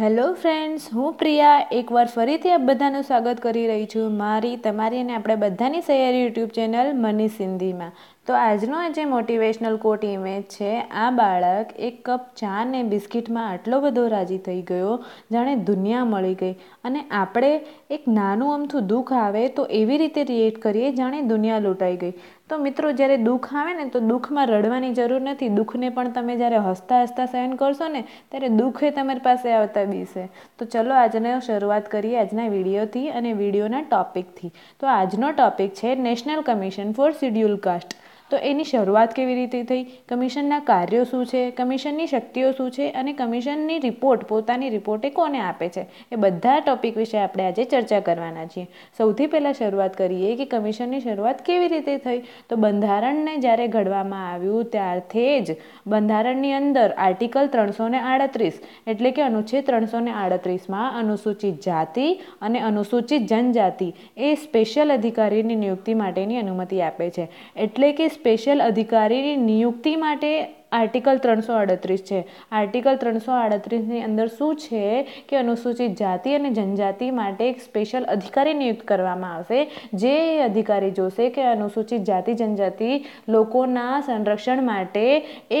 hello friends હું પ્રિયા એકવાર ફરીથી આપ બધાનું સ્વાગત કરી રહી છું મારી તમારી અને આપણે બધાની સહયારી યુટ્યુબ ચેનલ મની સિંધીમાં તો આજનો આ જે મોટિવેશનલ કોટ ઇમેજ છે આ બાળક એક કપ ચા ને બિસ્કિટમાં આટલો બધો રાજી થઈ ગયો જાણે દુનિયા મળી ગઈ અને આપણે એક નાનું અમથું દુઃખ આવે તો એવી રીતે રિએક્ટ કરીએ જાણે દુનિયા લૂંટાઈ ગઈ તો મિત્રો જ્યારે દુઃખ આવે ને તો દુઃખમાં રડવાની જરૂર નથી દુઃખને પણ તમે જ્યારે હસતા હસતા સહન કરશો ને ત્યારે દુઃખ એ તમારી પાસે આવતા બીસે તો ચલો આજને શરૂઆત કરીએ આજના વિડીયોથી અને વિડીયોના ટોપિકથી તો આજનો ટોપિક છે national commission for scheduled caste તો એની શરૂઆત કેવી રીતે થઈ કમિશનના કાર્યો શું છે કમિશનની શક્તિઓ શું છે અને કમિશનની રિપોર્ટ પોતાની રિપોર્ટે કોને આપે છે એ બધા ટોપિક વિશે આપણે આજે ચર્ચા કરવાના છીએ સૌથી પહેલાં શરૂઆત કરીએ કે કમિશનની શરૂઆત કેવી રીતે થઈ તો બંધારણને જ્યારે ઘડવામાં આવ્યું ત્યારથી જ બંધારણની અંદર આર્ટિકલ ત્રણસો આડત્રીસ એટલે કે અનુચ્છેદ ત્રણસો ને આડત્રીસમાં અનુસૂચિત જાતિ અને અનુસૂચિત જનજાતિ એ સ્પેશિયલ અધિકારીની નિયુક્તિ માટેની અનુમતિ આપે છે એટલે કે સ્પેશિયલ અધિકારીની નિયુક્તિ માટે આર્ટિકલ ત્રણસો આડત્રીસ છે આર્ટિકલ ત્રણસો આડત્રીસની અંદર શું છે કે અનુસૂચિત જાતિ અને જનજાતિ માટે એક સ્પેશિયલ અધિકારી નિયુક્ત કરવામાં આવશે જે અધિકારી જોશે કે અનુસૂચિત જાતિ જનજાતિ લોકોના સંરક્ષણ માટે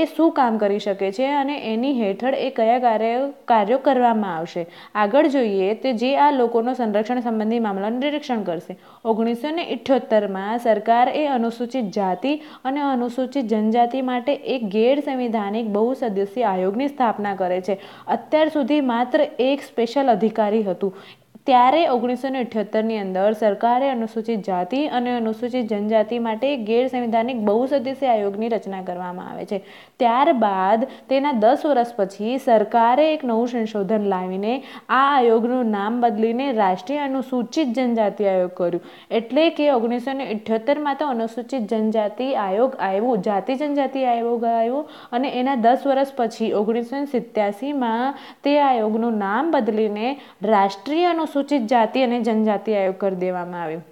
એ શું કામ કરી શકે છે અને એની હેઠળ એ કયા કાર્ય કાર્યો કરવામાં આવશે આગળ જોઈએ તો જે આ લોકોનો સંરક્ષણ સંબંધી મામલાનું નિરીક્ષણ કરશે ઓગણીસો ને ઇઠ્યોતેરમાં સરકાર એ અનુસૂચિત જાતિ અને અનુસૂચિત જનજાતિ માટે એક ગેર ગેર સંવિધાનિક બહુસદસ્ય આયોગની સ્થાપના કરે છે અત્યાર સુધી માત્ર એક સ્પેશિયલ અધિકારી હતું ત્યારે ઓગણીસો ને અઠ્યોતરની અંદર સરકારે અનુસૂચિત જાતિ અને અનુસૂચિત જનજાતિ માટે ગેરસંવિધાનિક બહુસદસ્ય આયોગની રચના કરવામાં આવે છે ત્યારબાદ તેના દસ વર્ષ પછી સરકારે એક નવું સંશોધન લાવીને આ આયોગનું નામ બદલીને રાષ્ટ્રીય અનુસૂચિત જનજાતિ આયોગ કર્યું એટલે કે ઓગણીસો ને ઇઠ્યોતેરમાં તો અનુસૂચિત જનજાતિ આયોગ આવ્યો જાતિ જનજાતિ આયોગ આવ્યો અને એના દસ વર્ષ પછી ઓગણીસો ને સિત્યાસીમાં તે આયોગનું નામ બદલીને રાષ્ટ્રીય અનુસૂચિત અનુસૂચિત જાતિ અને જનજાતિ આયોગ કરી દેવામાં આવ્યું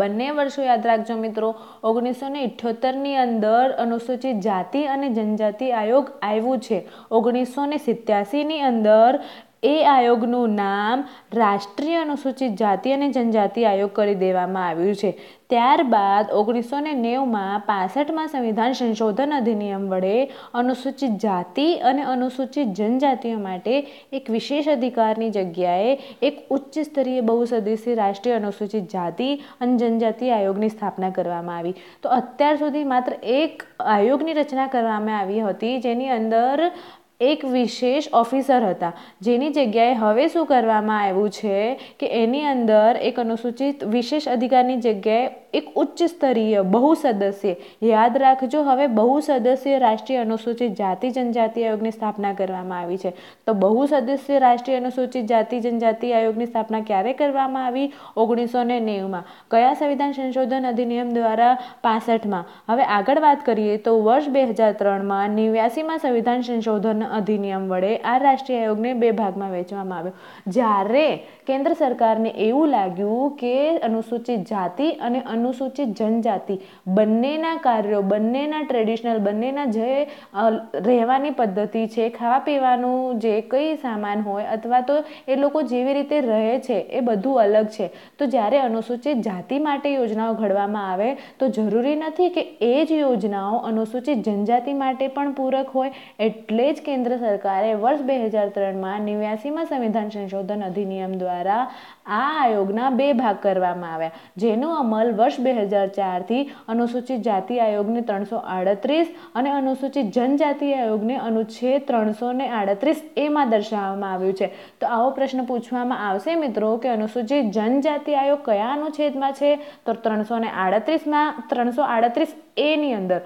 બંને વર્ષો યાદ રાખજો મિત્રો ઓગણીસો ને ઇઠ્યોતેરની અંદર અનુસૂચિત જાતિ અને જનજાતિ આયોગ આવ્યું છે ઓગણીસો ને સિત્યાસીની અંદર એ આયોગનું નામ રાષ્ટ્રીય અનુસૂચિત જાતિ અને જનજાતિ આયોગ કરી દેવામાં આવ્યું છે ત્યારબાદ ઓગણીસો ને નેવુંમાં પાસઠમાં સંવિધાન સંશોધન અધિનિયમ વડે અનુસૂચિત જાતિ અને અનુસૂચિત જનજાતિઓ માટે એક વિશેષ અધિકારની જગ્યાએ એક ઉચ્ચ સ્તરીય બહુસદસ્ય રાષ્ટ્રીય અનુસૂચિત જાતિ અને જનજાતિ આયોગની સ્થાપના કરવામાં આવી તો અત્યાર સુધી માત્ર એક આયોગની રચના કરવામાં આવી હતી જેની અંદર એક વિશેષ ઓફિસર હતા જેની જગ્યાએ હવે શું કરવામાં આવ્યું છે કે એની અંદર એક અનુસૂચિત વિશેષ અધિકારની જગ્યાએ એક ઉચ્ચ સ્તરીય બહુ સદસ્ય યાદ રાખજો હવે બહુ સદસ્ય રાષ્ટ્રીય અનુસૂચિત જાતિ જનજાતિ આયોગની સ્થાપના કરવામાં આવી છે તો બહુ સદસ્ય રાષ્ટ્રીય અનુસૂચિત જાતિ જનજાતિ આયોગની સ્થાપના ક્યારે કરવામાં આવી ઓગણીસો ને નેવુંમાં કયા સંવિધાન સંશોધન અધિનિયમ દ્વારા પાસઠમાં હવે આગળ વાત કરીએ તો વર્ષ બે હજાર ત્રણમાં નેવ્યાસીમાં સંવિધાન સંશોધન અધિનિયમ વડે આ રાષ્ટ્રીય આયોગને બે ભાગમાં વહેંચવામાં આવ્યો જ્યારે કેન્દ્ર સરકારને એવું લાગ્યું કે અનુસૂચિત જાતિ અને અનુસૂચિત જનજાતિ બંનેના કાર્યો બંનેના ટ્રેડિશનલ બંનેના જે રહેવાની પદ્ધતિ છે ખાવા પીવાનું જે કંઈ સામાન હોય અથવા તો એ લોકો જેવી રીતે રહે છે એ બધું અલગ છે તો જ્યારે અનુસૂચિત જાતિ માટે યોજનાઓ ઘડવામાં આવે તો જરૂરી નથી કે એ જ યોજનાઓ અનુસૂચિત જનજાતિ માટે પણ પૂરક હોય એટલે જ કેન્દ્ર સરકારે વર્ષ બે હજાર ત્રણમાં નેવ્યાસીમાં સંવિધાન સંશોધન અધિનિયમ દ્વારા આ આયોગના બે ભાગ કરવામાં આવ્યા જેનો અમલ વર્ષ બે હજાર ચારથી અનુસૂચિત જાતિ આયોગને ત્રણસો આડત્રીસ અને અનુસૂચિત જનજાતિ આયોગને અનુચ્છેદ ત્રણસો ને આડત્રીસ એમાં દર્શાવવામાં આવ્યું છે તો આવો પ્રશ્ન પૂછવામાં આવશે મિત્રો કે અનુસૂચિત જનજાતિ આયોગ કયા અનુચ્છેદમાં છે તો ત્રણસો ને આડત્રીસમાં ત્રણસો આડત્રીસ એની અંદર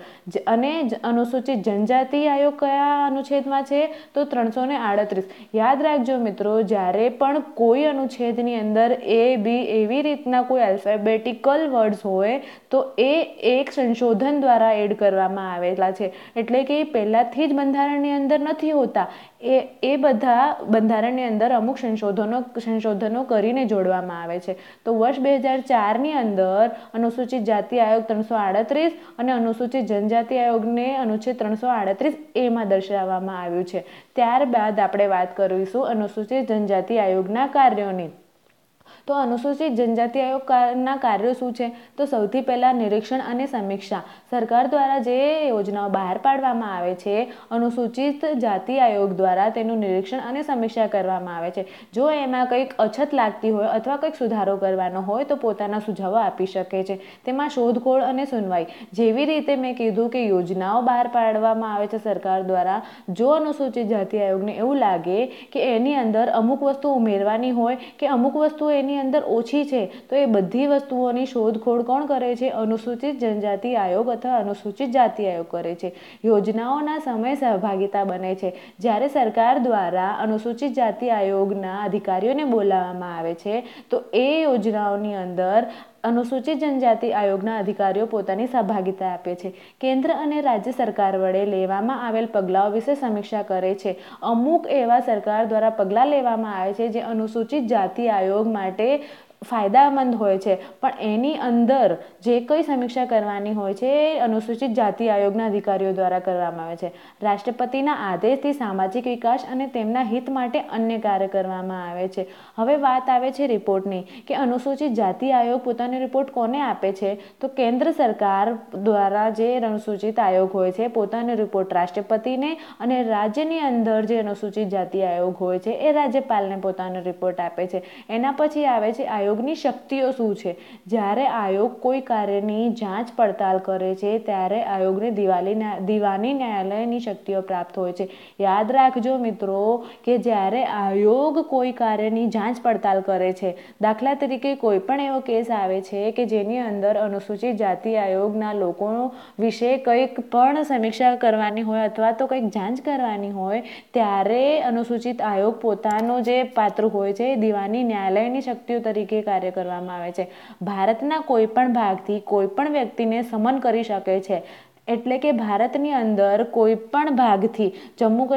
અને અનુસૂચિત જનજાતિ આયોગ કયા અનુછેદમાં છે તો ત્રણસો ને આડત્રીસ યાદ રાખજો મિત્રો જ્યારે પણ કોઈ અનુછેદની અંદર એ બી એવી રીતના કોઈ આલ્ફાબેટિકલ વર્ડ્સ હોય તો એ એક સંશોધન દ્વારા એડ કરવામાં આવેલા છે એટલે કે પહેલાંથી જ બંધારણની અંદર નથી હોતા એ એ બધા બંધારણની અંદર અમુક સંશોધનો સંશોધનો કરીને જોડવામાં આવે છે તો વર્ષ બે હજાર ચારની અંદર અનુસૂચિત જાતિ આયોગ ત્રણસો આડત્રીસ અને અનુસૂચિત જનજાતિ આયોગને અનુચ્છેદ ત્રણસો આડત્રીસ એમાં દર્શાવવામાં આવ્યું છે ત્યારબાદ આપણે વાત કરીશું અનુસૂચિત જનજાતિ આયોગના કાર્યોની તો અનુસૂચિત જનજાતિ આયોગના કાર્યો શું છે તો સૌથી પહેલાં નિરીક્ષણ અને સમીક્ષા સરકાર દ્વારા જે યોજનાઓ બહાર પાડવામાં આવે છે અનુસૂચિત જાતિ આયોગ દ્વારા તેનું નિરીક્ષણ અને સમીક્ષા કરવામાં આવે છે જો એમાં કંઈક અછત લાગતી હોય અથવા કંઈક સુધારો કરવાનો હોય તો પોતાના સુઝાવો આપી શકે છે તેમાં શોધખોળ અને સુનવાઈ જેવી રીતે મેં કીધું કે યોજનાઓ બહાર પાડવામાં આવે છે સરકાર દ્વારા જો અનુસૂચિત જાતિ આયોગને એવું લાગે કે એની અંદર અમુક વસ્તુ ઉમેરવાની હોય કે અમુક વસ્તુ એની ભારતની અંદર ઓછી છે તો એ બધી વસ્તુઓની શોધખોળ કોણ કરે છે અનુસૂચિત જનજાતિ આયોગ અથવા અનુસૂચિત જાતિ આયોગ કરે છે યોજનાઓના સમય સહભાગિતા બને છે જ્યારે સરકાર દ્વારા અનુસૂચિત જાતિ આયોગના અધિકારીઓને બોલાવવામાં આવે છે તો એ યોજનાઓની અંદર અનુસૂચિત જનજાતિ આયોગના અધિકારીઓ પોતાની સહભાગિતા આપે છે કેન્દ્ર અને રાજ્ય સરકાર વડે લેવામાં આવેલ પગલાઓ વિશે સમીક્ષા કરે છે અમુક એવા સરકાર દ્વારા પગલાં લેવામાં આવે છે જે અનુસૂચિત જાતિ આયોગ માટે ફાયદામંદ હોય છે પણ એની અંદર જે કંઈ સમીક્ષા કરવાની હોય છે એ અનુસૂચિત જાતિ આયોગના અધિકારીઓ દ્વારા કરવામાં આવે છે રાષ્ટ્રપતિના આદેશથી સામાજિક વિકાસ અને તેમના હિત માટે અન્ય કાર્ય કરવામાં આવે છે હવે વાત આવે છે રિપોર્ટની કે અનુસૂચિત જાતિ આયોગ પોતાનો રિપોર્ટ કોને આપે છે તો કેન્દ્ર સરકાર દ્વારા જે અનુસૂચિત આયોગ હોય છે પોતાનો રિપોર્ટ રાષ્ટ્રપતિને અને રાજ્યની અંદર જે અનુસૂચિત જાતિ આયોગ હોય છે એ રાજ્યપાલને પોતાનો રિપોર્ટ આપે છે એના પછી આવે છે આયોગ આયોગની શક્તિઓ શું છે જ્યારે આયોગ કોઈ કાર્યની જાંચ પડતાલ કરે છે ત્યારે આયોગને દિવાલી દિવાની ન્યાયાલયની શક્તિઓ પ્રાપ્ત હોય છે યાદ રાખજો મિત્રો કે જ્યારે આયોગ કોઈ કાર્યની જાંચ પડતાલ કરે છે દાખલા તરીકે કોઈ પણ એવો કેસ આવે છે કે જેની અંદર અનુસૂચિત જાતિ આયોગના લોકો વિશે કંઈક પણ સમીક્ષા કરવાની હોય અથવા તો કંઈક જાંચ કરવાની હોય ત્યારે અનુસૂચિત આયોગ પોતાનો જે પાત્ર હોય છે દિવાની ન્યાયાલયની શક્તિઓ તરીકે કાર્ય કરવામાં આવે છે ભારતના કોઈ પણ ભાગથી કોઈ પણ વ્યક્તિને સમન કરી શકે છે એટલે કે ભારતની અંદર કોઈ પણ ભાગથી જમ્મુ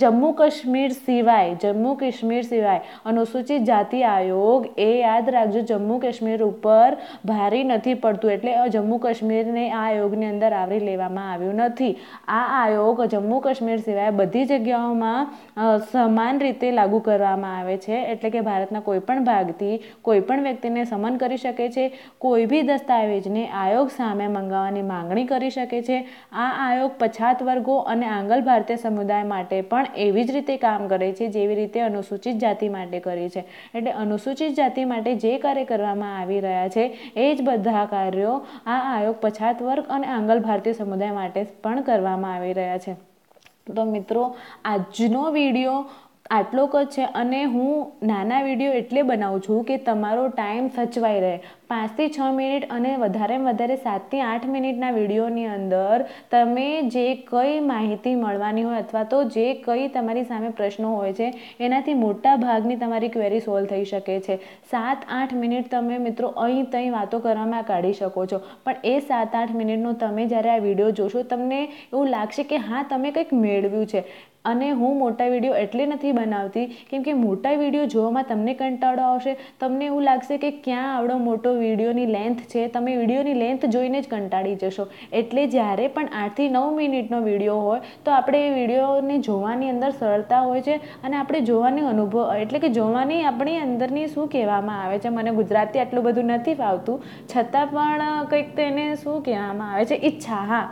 જમ્મુ કાશ્મીર સિવાય જમ્મુ કાશ્મીર સિવાય અનુસૂચિત જાતિ આયોગ એ યાદ રાખજો જમ્મુ કાશ્મીર ઉપર ભારી નથી પડતું એટલે જમ્મુ કાશ્મીરને આ આયોગની અંદર આવરી લેવામાં આવ્યું નથી આ આયોગ જમ્મુ કાશ્મીર સિવાય બધી જગ્યાઓમાં સમાન રીતે લાગુ કરવામાં આવે છે એટલે કે ભારતના કોઈપણ ભાગથી કોઈપણ વ્યક્તિને સમન કરી શકે છે કોઈ બી દસ્તાવેજને આયોગ સામે મંગાવવાની માંગણી કરી શકે છે આ આયોગ પછાત વર્ગો અને આંગલ ભારતીય સમુદાય માટે પણ પણ એવી જ રીતે કામ કરે છે જેવી રીતે અનુસૂચિત જાતિ માટે કરી છે એટલે અનુસૂચિત જાતિ માટે જે કાર્ય કરવામાં આવી રહ્યા છે એ જ બધા કાર્યો આ આયોગ પછાત વર્ગ અને આંગલ ભારતીય સમુદાય માટે પણ કરવામાં આવી રહ્યા છે તો મિત્રો આજનો વિડીયો આટલો ક છે અને હું નાના વિડીયો એટલે બનાવું છું કે તમારો ટાઈમ સચવાઈ રહે પાંચથી છ મિનિટ અને વધારેમાં વધારે સાતથી આઠ મિનિટના વિડીયોની અંદર તમે જે કઈ માહિતી મળવાની હોય અથવા તો જે કઈ તમારી સામે પ્રશ્નો હોય છે એનાથી મોટા ભાગની તમારી ક્વેરી સોલ્વ થઈ શકે છે સાત આઠ મિનિટ તમે મિત્રો અહીં તહીં વાતો કરવામાં કાઢી શકો છો પણ એ સાત આઠ મિનિટનો તમે જ્યારે આ વિડીયો જોશો તમને એવું લાગશે કે હા તમે કંઈક મેળવ્યું છે અને હું મોટા વિડીયો એટલે નથી બનાવતી કેમકે મોટા વિડીયો જોવામાં તમને કંટાળો આવશે તમને એવું લાગશે કે ક્યાં આવડો મોટો વિડીયોની લેન્થ છે તમે વિડીયોની લેન્થ જોઈને જ કંટાળી જશો એટલે જ્યારે પણ આઠથી નવ મિનિટનો વિડીયો હોય તો આપણે એ વિડીયોને જોવાની અંદર સરળતા હોય છે અને આપણે જોવાની અનુભવ એટલે કે જોવાની આપણી અંદરની શું કહેવામાં આવે છે મને ગુજરાતી આટલું બધું નથી ફાવતું છતાં પણ કંઈક તો એને શું કહેવામાં આવે છે ઈચ્છા હા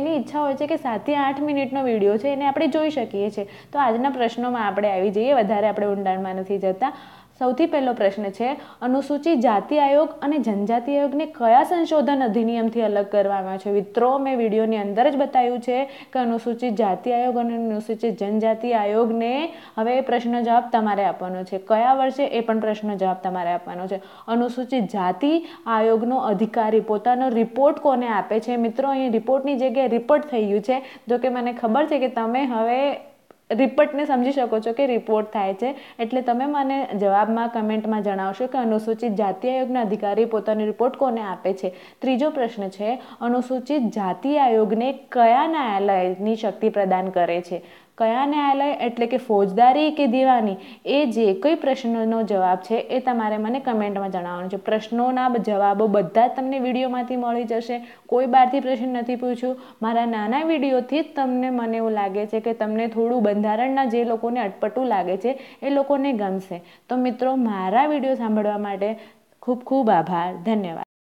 એની ઈચ્છા હોય છે કે સાતથી આઠ મિનિટનો વિડીયો છે એને આપણે જોઈ શકીએ શકીએ છીએ તો આજના પ્રશ્નોમાં આપણે આવી જઈએ વધારે આપણે ઊંડાણમાં નથી જતા સૌથી પહેલો પ્રશ્ન છે અનુસૂચિત જાતિ આયોગ અને જનજાતિ આયોગને કયા સંશોધન અધિનિયમથી અલગ કરવામાં છે મિત્રો મેં વિડીયોની અંદર જ બતાવ્યું છે કે અનુસૂચિત જાતિ આયોગ અને અનુસૂચિત જનજાતિ આયોગને હવે એ પ્રશ્ન જવાબ તમારે આપવાનો છે કયા વર્ષે એ પણ પ્રશ્ન જવાબ તમારે આપવાનો છે અનુસૂચિત જાતિ આયોગનો અધિકારી પોતાનો રિપોર્ટ કોને આપે છે મિત્રો અહીં રિપોર્ટની જગ્યાએ રિપોર્ટ થઈ ગયું છે જોકે મને ખબર છે કે તમે હવે રિપોર્ટને સમજી શકો છો કે રિપોર્ટ થાય છે એટલે તમે મને જવાબમાં કમેન્ટમાં જણાવશો કે અનુસૂચિત જાતિ આયોગના અધિકારી પોતાનો રિપોર્ટ કોને આપે છે ત્રીજો પ્રશ્ન છે અનુસૂચિત જાતિ આયોગને કયા ન્યાયાલયની શક્તિ પ્રદાન કરે છે કયા ન્યાયાલય એટલે કે ફોજદારી કે દીવાની એ જે કોઈ પ્રશ્નનો જવાબ છે એ તમારે મને કમેન્ટમાં જણાવવાનું છે પ્રશ્નોના જવાબો બધા જ તમને વિડીયોમાંથી મળી જશે કોઈ બહારથી પ્રશ્ન નથી પૂછ્યું મારા નાના વિડીયોથી જ તમને મને એવું લાગે છે કે તમને થોડું બંધારણના જે લોકોને અટપટું લાગે છે એ લોકોને ગમશે તો મિત્રો મારા વિડીયો સાંભળવા માટે ખૂબ ખૂબ આભાર ધન્યવાદ